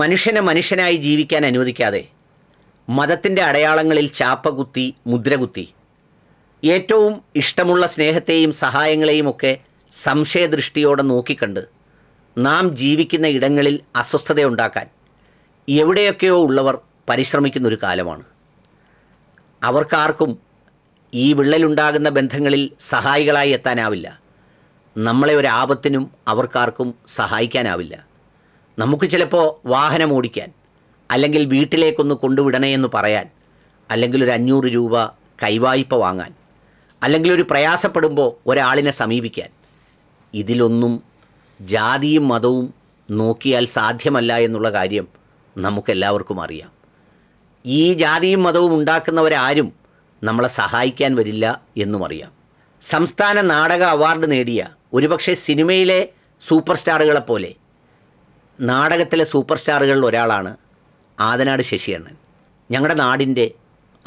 മനുഷ്യനെ മനുഷ്യനായി ജീവിക്കാൻ അനുവദിക്കാതെ മതത്തിൻ്റെ അടയാളങ്ങളിൽ ചാപ്പകുത്തി മുദ്രകുത്തി ഏറ്റവും ഇഷ്ടമുള്ള സ്നേഹത്തെയും സഹായങ്ങളെയും ഒക്കെ സംശയദൃഷ്ടിയോടെ നോക്കിക്കണ്ട് നാം ജീവിക്കുന്ന ഇടങ്ങളിൽ അസ്വസ്ഥതയുണ്ടാക്കാൻ എവിടെയൊക്കെയോ ഉള്ളവർ പരിശ്രമിക്കുന്നൊരു കാലമാണ് അവർക്കാർക്കും ഈ വിള്ളലുണ്ടാകുന്ന ബന്ധങ്ങളിൽ സഹായികളായി എത്താനാവില്ല നമ്മളെ ഒരു അവർക്കാർക്കും സഹായിക്കാനാവില്ല നമുക്ക് ചിലപ്പോൾ വാഹനം ഓടിക്കാൻ അല്ലെങ്കിൽ വീട്ടിലേക്കൊന്ന് കൊണ്ടുവിടണേ എന്ന് പറയാൻ അല്ലെങ്കിൽ ഒരു അഞ്ഞൂറ് രൂപ കൈവായ്പ വാങ്ങാൻ അല്ലെങ്കിൽ ഒരു പ്രയാസപ്പെടുമ്പോൾ ഒരാളിനെ സമീപിക്കാൻ ഇതിലൊന്നും ജാതിയും മതവും നോക്കിയാൽ സാധ്യമല്ല എന്നുള്ള കാര്യം നമുക്കെല്ലാവർക്കും അറിയാം ഈ ജാതിയും മതവും ഉണ്ടാക്കുന്നവരാരും നമ്മളെ സഹായിക്കാൻ വരില്ല എന്നും അറിയാം സംസ്ഥാന നാടക അവാർഡ് നേടിയ ഒരുപക്ഷെ സിനിമയിലെ സൂപ്പർ സ്റ്റാറുകളെപ്പോലെ നാടകത്തിലെ സൂപ്പർ സ്റ്റാറുകളിൽ ഒരാളാണ് ആദനാട് ശശിയണ്ണൻ ഞങ്ങളുടെ നാടിൻ്റെ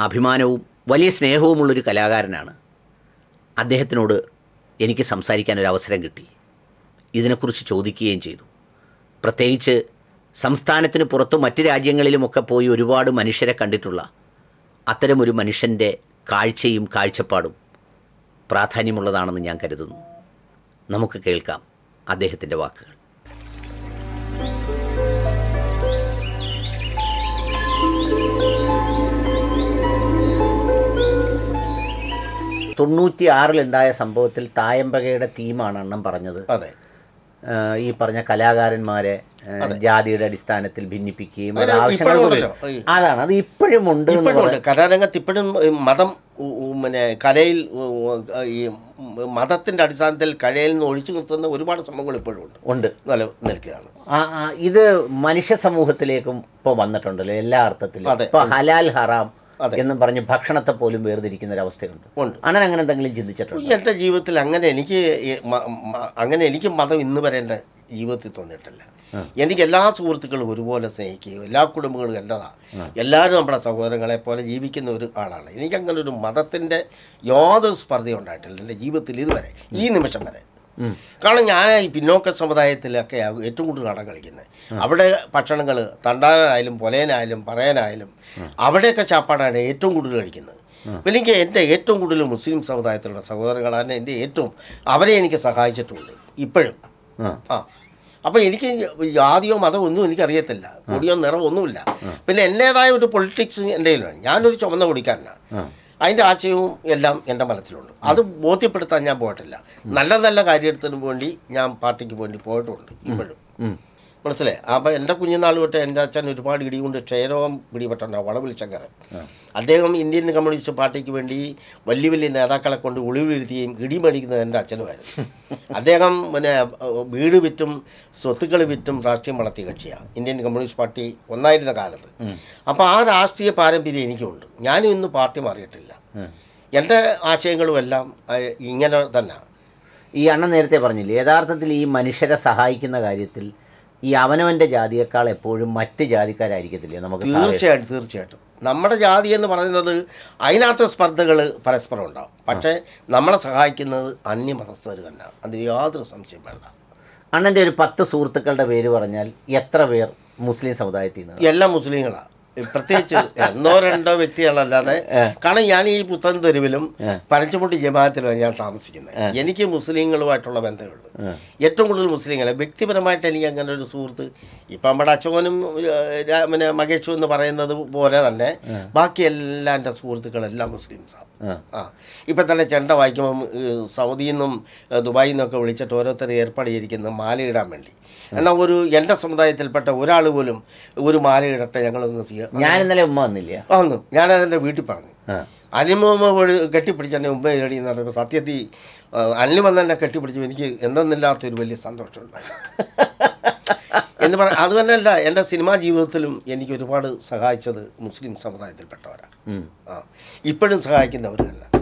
അഭിമാനവും വലിയ സ്നേഹവുമുള്ളൊരു കലാകാരനാണ് അദ്ദേഹത്തിനോട് എനിക്ക് സംസാരിക്കാൻ ഒരു അവസരം കിട്ടി ഇതിനെക്കുറിച്ച് ചോദിക്കുകയും ചെയ്തു പ്രത്യേകിച്ച് സംസ്ഥാനത്തിന് പുറത്ത് മറ്റ് രാജ്യങ്ങളിലുമൊക്കെ പോയി ഒരുപാട് മനുഷ്യരെ കണ്ടിട്ടുള്ള അത്തരമൊരു മനുഷ്യൻ്റെ കാഴ്ചയും കാഴ്ചപ്പാടും പ്രാധാന്യമുള്ളതാണെന്ന് ഞാൻ കരുതുന്നു നമുക്ക് കേൾക്കാം അദ്ദേഹത്തിൻ്റെ വാക്കുകൾ തൊണ്ണൂറ്റി ആറിലുണ്ടായ സംഭവത്തിൽ തായമ്പകയുടെ തീമാണ് അണ്ണം പറഞ്ഞത് അതെ ഈ പറഞ്ഞ കലാകാരന്മാരെ ജാതിയുടെ അടിസ്ഥാനത്തിൽ ഭിന്നിപ്പിക്കുകയും അതാണ് അത് ഇപ്പോഴും ഉണ്ട് കലാരംഗത്ത് ഇപ്പോഴും മതം പിന്നെ കലയിൽ ഈ മതത്തിന്റെ അടിസ്ഥാനത്തിൽ കലയിൽ നിന്ന് ഒഴിച്ചു നിർത്തുന്ന ഒരുപാട് സംഭവങ്ങൾ ഇപ്പോഴും ഉണ്ട് ഉണ്ട് നില നിൽക്കുകയാണ് ഇത് മനുഷ്യ സമൂഹത്തിലേക്കും ഇപ്പോൾ വന്നിട്ടുണ്ടല്ലോ എല്ലാ അർത്ഥത്തിലും ഇപ്പൊ ഹലാൽ ഹറാം എന്നും പറഞ്ഞ് ഭക്ഷണത്തെ പോലും വേർതിരിക്കുന്ന ഒരു അവസ്ഥയുണ്ട് അണ്ണൻ അങ്ങനെ എന്തെങ്കിലും ചിന്തിച്ചിട്ടുണ്ട് എൻ്റെ ജീവിതത്തിൽ അങ്ങനെ എനിക്ക് അങ്ങനെ എനിക്ക് മതം ഇന്ന് വരെ എൻ്റെ ജീവിതത്തിൽ തോന്നിയിട്ടില്ല എനിക്ക് എല്ലാ സുഹൃത്തുക്കളും ഒരുപോലെ സ്നേഹിക്കുകയും എല്ലാ കുടുംബങ്ങളും എൻ്റെതാണ് എല്ലാവരും നമ്മുടെ സഹോദരങ്ങളെ പോലെ ജീവിക്കുന്ന ഒരു ആളാണ് എനിക്കങ്ങനെ ഒരു മതത്തിൻ്റെ യാതൊരു സ്പർദ്ധയും ഉണ്ടായിട്ടില്ല എൻ്റെ ജീവിതത്തിൽ ഇതുവരെ ഈ നിമിഷം വരെ കാരണം ഞാൻ ഈ പിന്നോക്ക സമുദായത്തിലൊക്കെ ഏറ്റവും കൂടുതൽ കടം കളിക്കുന്നത് അവിടെ ഭക്ഷണങ്ങൾ തണ്ടാനായാലും പൊലേനായാലും പറയാനായാലും അവിടെയൊക്കെ ചാപ്പാടാണ് ഏറ്റവും കൂടുതൽ കഴിക്കുന്നത് പിന്നെ എനിക്ക് എൻ്റെ ഏറ്റവും കൂടുതൽ മുസ്ലിം സമുദായത്തിലുള്ള സഹോദരങ്ങളാണ് എൻ്റെ ഏറ്റവും അവരെ എനിക്ക് സഹായിച്ചിട്ടുണ്ട് ഇപ്പോഴും ആ അപ്പം എനിക്ക് ജാതിയോ മതമോ ഒന്നും എനിക്കറിയത്തില്ല കൊടിയോ നിറമോ ഒന്നുമില്ല പിന്നെ എൻ്റേതായ ഒരു പൊളിറ്റിക്സ് എൻ്റെ ഞാൻ ഞാനൊരു ചുമന്ന കൊടിക്കാരനാണ് അതിൻ്റെ ആശയവും എല്ലാം എൻ്റെ മനസ്സിലുണ്ട് അത് ബോധ്യപ്പെടുത്താൻ ഞാൻ പോയിട്ടില്ല നല്ല നല്ല കാര്യത്തിനു വേണ്ടി ഞാൻ പാർട്ടിക്ക് വേണ്ടി പോയിട്ടുണ്ട് ഇപ്പോഴും മനസ്സിലെ അപ്പോൾ എൻ്റെ കുഞ്ഞുനാൾ തൊട്ട് എൻ്റെ അച്ഛൻ ഒരുപാട് ഇടികൊണ്ട് ക്ഷയരോഗം പിടിപെട്ടുണ്ടാവും വളവിൽ ശങ്കരൻ അദ്ദേഹം ഇന്ത്യൻ കമ്മ്യൂണിസ്റ്റ് പാർട്ടിക്ക് വേണ്ടി വലിയ വലിയ നേതാക്കളെ കൊണ്ട് ഇടി ഇടിമടിക്കുന്നത് എൻ്റെ അച്ഛനുമായിരുന്നു അദ്ദേഹം പിന്നെ വീട് വിറ്റും സ്വത്തുക്കൾ വിറ്റും രാഷ്ട്രീയം വളർത്തിയ കക്ഷിയാണ് ഇന്ത്യൻ കമ്മ്യൂണിസ്റ്റ് പാർട്ടി ഒന്നായിരുന്ന കാലത്ത് അപ്പോൾ ആ രാഷ്ട്രീയ പാരമ്പര്യം എനിക്കുണ്ട് ഞാനും ഇന്ന് പാർട്ടി മാറിയിട്ടില്ല എൻ്റെ ആശയങ്ങളുമെല്ലാം ഇങ്ങനെ തന്നെ ഈ അണ്ണൻ നേരത്തെ പറഞ്ഞില്ലേ യഥാർത്ഥത്തിൽ ഈ മനുഷ്യരെ സഹായിക്കുന്ന കാര്യത്തിൽ ഈ അവനവൻ്റെ ജാതിയേക്കാൾ എപ്പോഴും മറ്റ് ജാതിക്കാരായിരിക്കത്തില്ല നമുക്ക് തീർച്ചയായിട്ടും തീർച്ചയായിട്ടും നമ്മുടെ ജാതി എന്ന് പറയുന്നത് അതിനകത്ത് സ്പർദ്ധകൾ പരസ്പരം ഉണ്ടാവും പക്ഷേ നമ്മളെ സഹായിക്കുന്നത് അന്യമതസ്ഥർ തന്നെയാണ് അതിന് യാതൊരു സംശയം വേണ്ട അണ്ണൻ്റെ ഒരു പത്ത് സുഹൃത്തുക്കളുടെ പേര് പറഞ്ഞാൽ എത്ര പേർ മുസ്ലിം സമുദായത്തിൽ നിന്ന് എല്ലാ മുസ്ലിങ്ങളാണ് പ്രത്യേകിച്ച് ഒന്നോ രണ്ടോ വ്യക്തികളല്ലാതെ കാരണം ഞാൻ ഈ പുത്തൻ തെരുവിലും പനച്ചുമുട്ടി ജമാഅത്തിലും ഞാൻ താമസിക്കുന്നത് എനിക്ക് മുസ്ലിങ്ങളുമായിട്ടുള്ള ബന്ധങ്ങളുണ്ട് ഏറ്റവും കൂടുതൽ മുസ്ലിങ്ങളെ വ്യക്തിപരമായിട്ട് എനിക്ക് അങ്ങനെ ഒരു സുഹൃത്ത് ഇപ്പം നമ്മുടെ അച്ഛനും പിന്നെ മകേഷും എന്ന് പറയുന്നത് പോലെ തന്നെ ബാക്കി എല്ലാ എൻ്റെ സുഹൃത്തുക്കളെല്ലാം മുസ്ലിംസാണ് ആ ഇപ്പം തന്നെ ചെണ്ട വായിക്കുമ്പം സൗദിയിൽ നിന്നും ദുബായിൽ നിന്നൊക്കെ വിളിച്ചിട്ട് ഓരോരുത്തർ ഏർപ്പാട് ചെയ്തിരിക്കുന്ന മാലയിടാൻ വേണ്ടി എന്നാൽ ഒരു എൻ്റെ സമുദായത്തിൽപ്പെട്ട ഒരാൾ പോലും ഒരു മാലയിടട്ടെ ഞങ്ങളൊന്ന് ഇല്ല ഞാൻ ഇന്നലെ ഉമ്മ വന്നില്ല വന്നു ഞാനതെൻ്റെ വീട്ടിൽ പറഞ്ഞു അലിമുമ്മ കെട്ടിപ്പിടിച്ച് എൻ്റെ ഉമ്മ നേടി എന്ന് പറയുമ്പോൾ സത്യത്തിൽ അനിൽ വന്ന് എന്നെ കെട്ടിപ്പിടിച്ചു എനിക്ക് എന്തെന്നില്ലാത്തൊരു വലിയ സന്തോഷമുണ്ടായി എന്ന് പറ അത് തന്നെയല്ല എൻ്റെ സിനിമാ ജീവിതത്തിലും എനിക്ക് ഒരുപാട് സഹായിച്ചത് മുസ്ലിം സമുദായത്തിൽപ്പെട്ടവരാണ് ആ ഇപ്പോഴും സഹായിക്കുന്നവരല്ല